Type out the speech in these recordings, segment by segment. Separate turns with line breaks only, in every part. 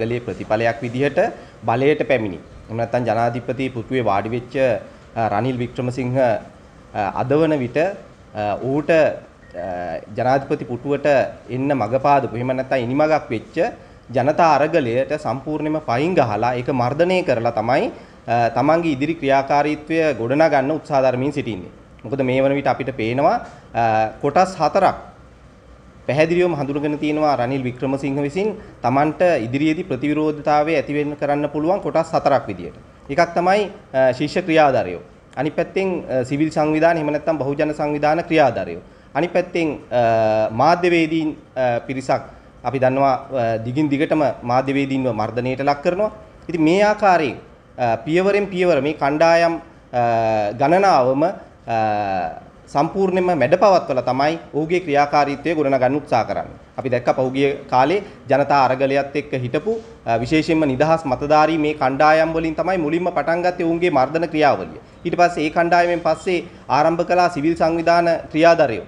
ගලේ ප්‍රතිඵලයක් විදිහට බලයට පැමිණි. එහෙම නැත්නම් ජනාධිපති පුටුවේ වාඩි වෙච්ච රනිල් වික්‍රමසිංහ අදවන විට ඌට ජනාධිපති පුටුවට එන්න මග පාදපු. එහෙම නැත්නම් ඉනිමගක් වෙච්ච ජනතා අරගලයට සම්පූර්ණයෙන්ම පයින් ගහලා ඒක මර්ධනය කරලා තමයි තමන්ගේ ඉදිරි ක්‍රියාකාරීත්වය ගොඩනගන්න උත්සාහ දරමින් සිටින්නේ. මොකද මේ වන විට අපිට පේනවා කොටස් හතරක් පැහැදිලිවම හඳුනගෙන තියෙනවා රනිල් වික්‍රමසිංහ විසින් Tamanට ඉදිරියේදී ප්‍රතිවිරෝධතාවය ඇති කරන්න පුළුවන් කොටස් හතරක් විදියට. එකක් තමයි ශිෂ්‍ය ක්‍රියාධාරයෝ. අනිත් පැත්තෙන් සිවිල් සංවිධාන එහෙම නැත්නම් බහුජන සංවිධාන ක්‍රියාධාරයෝ. අනිත් පැත්තෙන් මාධ්‍යවේදීන් පිරිසක් අපි දන්නවා දිගින් දිගටම මාධ්‍යවේදීන්ව මර්ධනයට ලක් කරනවා. ඉතින් මේ ආකාරයෙන් පියවරෙන් පියවර මේ කණ්ඩායම් ගණනාවම සම්පූර්ණයෙන්ම මැඩපවත්වලා තමයි ඔහුගේ ක්‍රියාකාරීත්වය ගොඩනගන්න උත්සාහ කරන්නේ. අපි දැක්ක පහුගිය කාලේ ජනතා අරගලයත් එක්ක හිටපු විශේෂයෙන්ම නිදහස් මතධාරී මේ කණ්ඩායම් වලින් තමයි මුලින්ම පටන් ගත්තේ ඔවුන්ගේ මර්ධන ක්‍රියාවලිය. ඊට පස්සේ ඒ කණ්ඩායමෙන් පස්සේ ආරම්භ කළා සිවිල් සංවිධාන ක්‍රියාධරයෝ.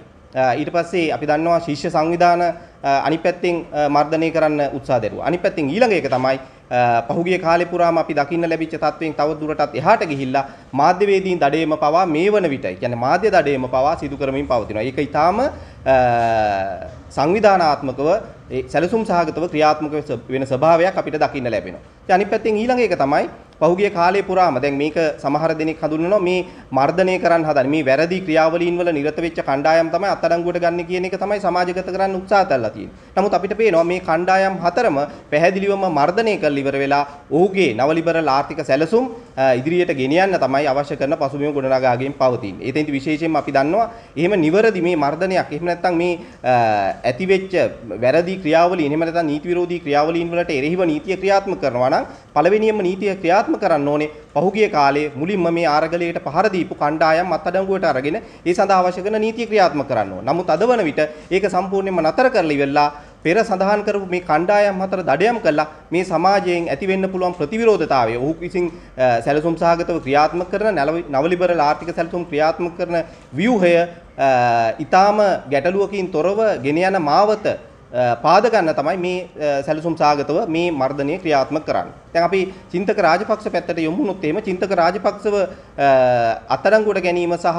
ඊට පස්සේ අපි දන්නවා ශිෂ්‍ය සංවිධාන අනිත් පැත්තෙන් මර්ධනය කරන්න උත්සාහ දරුවා. අනිත් පැත්තෙන් ඊළඟ එක තමයි පහුගිය කාලේ පුරාම අපි දකින්න ලැබිච්ච තත්වයෙන් තව දුරටත් එහාට ගිහිල්ලා මාධ්‍යවේදීන් දඩේම පවා මේ වන විටයි කියන්නේ මාධ්‍ය දඩේම පවා සිදු කරමින් පවතිනවා. ඒක ඊටාම සංවිධානාත්මකව සැලසුම් සහගතව ක්‍රියාත්මක වෙන ස්වභාවයක් අපිට දකින්න ලැබෙනවා. ඉතින් අනිත් පැත්තෙන් ඊළඟ එක තමයි පහුගිය කාලේ පුරාම දැන් මේක සමහර දෙනෙක් හඳුන්වනවා මේ මර්ධනය කරන්න හදන මේ වැරදි ක්‍රියාවලීන් වල නිරත වෙච්ච කණ්ඩායම් තමයි අත්අඩංගුවට ගන්න කියන එක තමයි සමාජගත කරන්න උත්සාහ කරලා තියෙන්නේ. නමුත් අපිට පේනවා මේ කණ්ඩායම් හතරම පැහැදිලිවම මර්ධනය කරලා ඉවර වෙලා ඔහුගේ නව ලිබරල් ආර්ථික සැලසුම් ඉදිරියට ගෙනියන්න තමයි අවශ්‍ය කරන පසුබිම ගොඩනගාගෙන පවතින්නේ. ඒතෙන්ති විශේෂයෙන්ම අපි දන්නවා එහෙම නිවැරදි මේ මර්ධනයක් එහෙම නැත්නම් මේ ඇතිවෙච්ච වැරදි ක්‍රියාවලීන් එහෙම නැත්නම් නීති විරෝධී ක්‍රියාවලීන් වලට එරෙහිව නීතිය ක්‍රියාත්මක කරනවා නම් පළවෙනියෙන්ම නීතිය ක්‍රියාත්මක ක්‍රියාත්ම කරන්න ඕනේ. පහුගිය කාලේ මුලින්ම මේ ආරගලයට පහර දීපු කණ්ඩායම් අත්අඩංගුවට අරගෙන ඒ සඳහා අවශ්‍ය කරන නීති ක්‍රියාත්මක කරන්න ඕන. නමුත් අද වන විට ඒක සම්පූර්ණයෙන්ම නතර කරලා ඉවරලා පෙර සඳහන් කරපු මේ කණ්ඩායම් හතර දඩයම් කළා මේ සමාජයෙන් ඇති වෙන්න පුළුවන් ප්‍රතිවිරෝධතාවය ඔහු විසින් සැලසුම් සහගතව ක්‍රියාත්මක කරන නවලිබරල් ආර්ථික සැලසුම් ක්‍රියාත්මක කරන ව්‍යුහය ඊටාම ගැටලුවකින් තොරව ගෙන යන මාවත පාද ගන්න තමයි මේ සැලසුම් සාගතව මේ මර්ධනය ක්‍රියාත්මක කරන්නේ. දැන් අපි චින්තක රාජපක්ෂ පැත්තට යොමු වුණොත් එහෙම චින්තක රාජපක්ෂව අත්අඩංගුවට ගැනීම සහ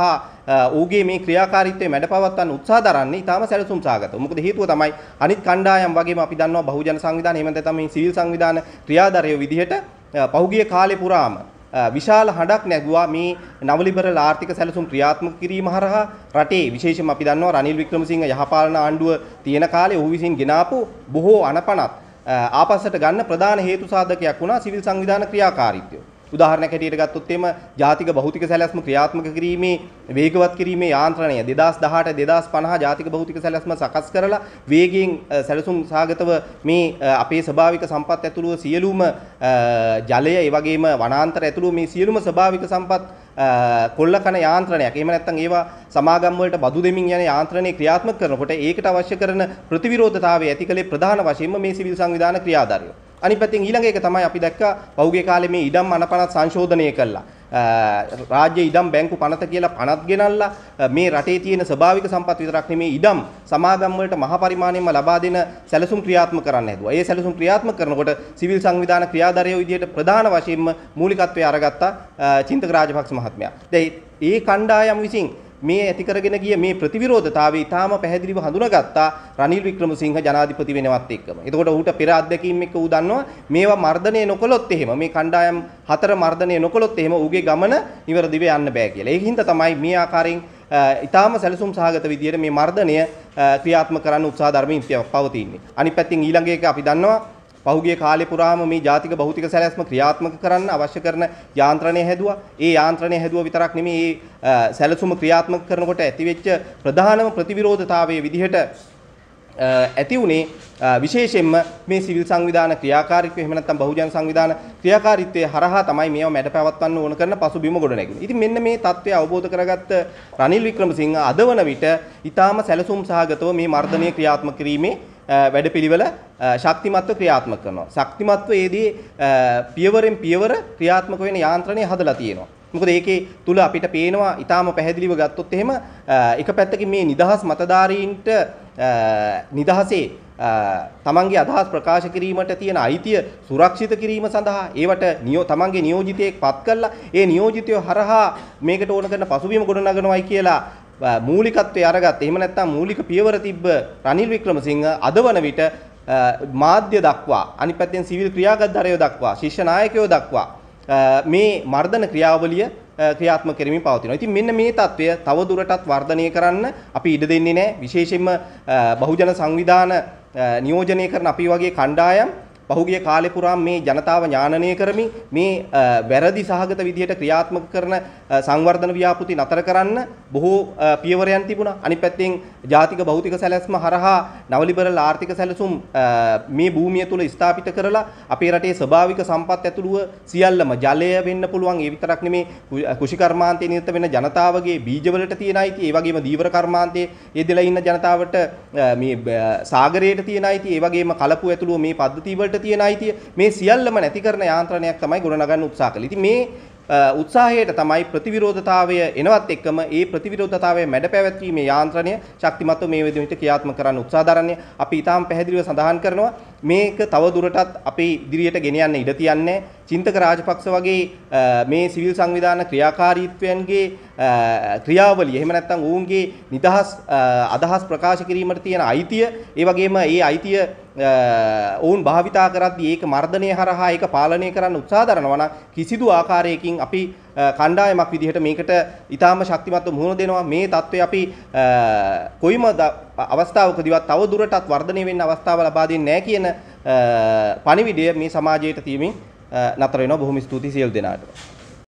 ඌගේ මේ ක්‍රියාකාරීත්වය මැඩපවත්වන්න උත්සාහ දරන්නේ ඊටාම සැලසුම් සාගතව. මොකද හේතුව තමයි අනිත් කණ්ඩායම් වගේම අපි දන්නවා බහුජන සංවිධාන එහෙම නැත්නම් මේ සිවිල් සංවිධාන ක්‍රියාධරය විදිහට පහුගිය කාලේ පුරාම විශාල හඬක් නැගුවා මේ නවලිබරල් ආර්ථික සැලසුම් ක්‍රියාත්මක කිරීම හරහා රටේ විශේෂයෙන්ම අපි දන්නවා රනිල් වික්‍රමසිංහ යහපාලන ආණ්ඩුව තියෙන කාලේ ඔහු විසින් ගෙනාපු බොහෝ අනපනත් ආපස්සට ගන්න ප්‍රධාන හේතු සාධකයක් වුණා සිවිල් සංවිධාන ක්‍රියාකාරීත්වය. උදාහරණයක් හැටියට ගත්තොත් එම ජාතික භෞතික සැලැස්ම ක්‍රියාත්මක කිරීමේ වේගවත් කිරීමේ යාන්ත්‍රණය 2018 2050 ජාතික භෞතික සැලැස්ම සකස් කරලා වේගයෙන් සැලසුම් සාගතව මේ අපේ ස්වභාවික සම්පත් ඇතුළුව සියලුම ජලය ඒ වගේම වනාන්තර ඇතුළුව මේ සියලුම ස්වභාවික සම්පත් කොල්ල කන යාන්ත්‍රණයක්. එහෙම නැත්නම් ඒවා සමාගම් වලට බදු දෙමින් යන යාන්ත්‍රණේ ක්‍රියාත්මක කරනකොට ඒකට අවශ්‍ය කරන ප්‍රතිවිරෝධතාවය ඇතිකලේ ප්‍රධාන වශයෙන්ම මේ සිවිල් සංවිධාන ක්‍රියාධාරියෝ. අනිත් පැත්තෙන් ඊළඟ එක තමයි අපි දැක්කා පහුගිය කාලේ මේ ඉඩම් අනපනත් සංශෝධනය කළා. රාජ්‍ය ඉඩම් බැංකු පනත කියලා පනත් ගෙනල්ලා මේ රටේ තියෙන ස්වභාවික සම්පත් විතරක් නෙමේ ඉඩම් සමාගම් වලට මහ පරිමාණයෙන්ම ලබා දෙන සැලසුම් ක්‍රියාත්මක කරන්න හැදුවා. ඒ සැලසුම් ක්‍රියාත්මක කරනකොට සිවිල් සංවිධාන ක්‍රියාධාරය විදිහට ප්‍රධාන වශයෙන්ම මූලිකත්වයේ අරගත්තා චින්තක රාජපක්ෂ මහත්මයා. දැන් ඒ කණ්ඩායම් විසින් මේ ඇති කරගෙන ගිය මේ ප්‍රතිවිරෝධතාවය ඊටාම පැහැදිලිව හඳුනාගත්තා රනිල් වික්‍රමසිංහ ජනාධිපති වෙනවත් එක්කම. එතකොට ඌට පෙර අත්දැකීම් එක්ක ඌ දන්නවා මේවා මර්ධනය නොකළොත් එහෙම මේ කණ්ඩායම් හතර මර්ධනය නොකළොත් එහෙම ඌගේ ගමන ඉවරදිව යන්න බෑ කියලා. ඒ හින්දා තමයි මේ ආකාරයෙන් ඉතාම සැලසුම් සහගත විදියට මේ මර්ධනය ක්‍රියාත්මක කරන්න උත්සාහ ධර්මින් පවතින්නේ. අනිත් පැත්තෙන් ඊළඟ එක අපි දන්නවා පහුගිය කාලේ පුරාම මේ ජාතික භෞතික සැලැස්ම ක්‍රියාත්මක කරන්න අවශ්‍ය කරන යාන්ත්‍රණය හැදුවා. ඒ යාන්ත්‍රණය හැදුවා විතරක් නෙමෙයි ඒ සැලසුම ක්‍රියාත්මක කරනකොට ඇතිවෙච්ච ප්‍රධානම ප්‍රතිවිරෝධතාවයේ විදිහට ඇති වුණේ විශේෂයෙන්ම මේ සිවිල් සංවිධාන ක්‍රියාකාරීත්වය එහෙම නැත්නම් බහුජන සංවිධාන ක්‍රියාකාරීත්වය හරහා තමයි මේව මැඩ පැවත්වන්න ඕන කරන පසුබිම ගොඩනැගෙන්නේ. ඉතින් මෙන්න මේ தත්ත්වය අවබෝධ කරගත්ත රනිල් වික්‍රමසිංහ අදවන විට ඊටාම සැලසුම් සහගතව මේ මර්ධනය ක්‍රියාත්මක කිරීමේ වැඩ පිළිවෙල ශක්තිමත්ව ක්‍රියාත්මක කරනවා. ශක්තිමත්වයේදී පියවරෙන් පියවර ක්‍රියාත්මක වෙන යාන්ත්‍රණය හදලා තියෙනවා. මොකද ඒකේ තුල අපිට පේනවා ඊටාම පැහැදිලිව ගත්තොත් එහෙම එක පැත්තකින් මේ නිදහස් මතදාරීන්ට නිදහසේ තමන්ගේ අදහස් ප්‍රකාශ කිරීමට තියෙන අයිතිය සුරක්ෂිත කිරීම සඳහා ඒවට නියෝ තමන්ගේ නියෝජිතයෙක් පත් කරලා ඒ නියෝජිතය හරහා මේකට ඕන කරන පසුබිම ගොඩනගනවායි කියලා මූලිකත්වයේ අරගත්ත. එහෙම නැත්නම් මූලික පියවර තිබ්බ රනිල් වික්‍රමසිංහ අදවන විට මාධ්‍ය දක්වා අනිත් පැත්තෙන් සිවිල් ක්‍රියාගත්තරයෝ දක්වා ශිෂ්‍ය නායකයෝ දක්වා මේ මර්ධන ක්‍රියාවලිය ක්‍රියාත්මක කරමින් පවතිනවා. ඉතින් මෙන්න මේ తත්වය තව දුරටත් වර්ධනය කරන්න අපි ඉඩ දෙන්නේ නැහැ. විශේෂයෙන්ම බහුජන සංවිධාන නියෝජනය කරන අපි වගේ කණ්ඩායම් පහුගිය කාලේ පුරාම මේ ජනතාව ඥානනය කරමින් මේ වැරදි සහගත විදිහට ක්‍රියාත්මක කරන සංවර්ධන ව්‍යාපෘති නතර කරන්න බොහෝ පියවරයන් තිබුණා. අනිත් පැත්තෙන් ජාතික භෞතික සැලැස්ම හරහා නවලිබරල් ආර්ථික සැලසුම් මේ භූමිය තුල ස්ථාපිත කරලා අපේ රටේ ස්වභාවික සම්පත් ඇතුළුව සියල්ලම ජලය වෙන්න පුළුවන් ඒ විතරක් නෙමේ කෘෂිකර්මාන්තයේ නිරත වෙන ජනතාවගේ බීජවලට තියෙන අයිති ඒ වගේම දීවර කර්මාන්තයේ යෙදලා ඉන්න ජනතාවට මේ සාගරයට තියෙන අයිති ඒ වගේම කලපු ඇතුළුව මේ පද්ධතිය වලට තියෙන අයිතිය මේ සියල්ලම නැති කරන යාන්ත්‍රණයක් තමයි ගොඩනගන්න උත්සාහ කළේ. ඉතින් මේ උත්සාහයට තමයි ප්‍රතිවිරෝධතාවය එනවත් එක්කම ඒ ප්‍රතිවිරෝධතාවය මැඩපැවැත්වීමේ යාන්ත්‍රණය ශක්තිමත්ව මේ වෙදිනට ක්‍රියාත්මක කරන්න උත්සාහ දරන්නේ අපි ඊටාම් පැහැදිලිව සඳහන් කරනවා මේක තව දුරටත් අපේ ඉදිරියට ගෙන යන්න ඉඩ තියන්නේ චින්තක රාජපක්ෂ වගේ මේ සිවිල් සංවිධාන ක්‍රියාකාරීත්වයන්ගේ ක්‍රියාවලිය එහෙම නැත්නම් ඔවුන්ගේ නිදහස් අදහස් ප්‍රකාශ කිරීමට තියෙන අයිතිය ඒ වගේම ඒ අයිතිය ඔවුන් භාවිතා කරද්දී ඒක මර්ධනය හරහා ඒක පාලනය කරන්න උත්සාහ දරනවා නම් කිසිදු ආකාරයකින් අපි කණ්ඩායමක් විදිහට මේකට ඊටාම ශක්තිමත්ව මුහුණ දෙනවා මේ தત્ත්වය අපි කොයිම අවස්ථාවකදීවත් තව දුරටත් වර්ධනය වෙන්න අවස්ථාව ලබා දෙන්නේ නැහැ කියන පණිවිඩය මේ සමාජයට තියෙමින් නතර වෙනවා බොහොම ස්තුතියි සියලු දෙනාට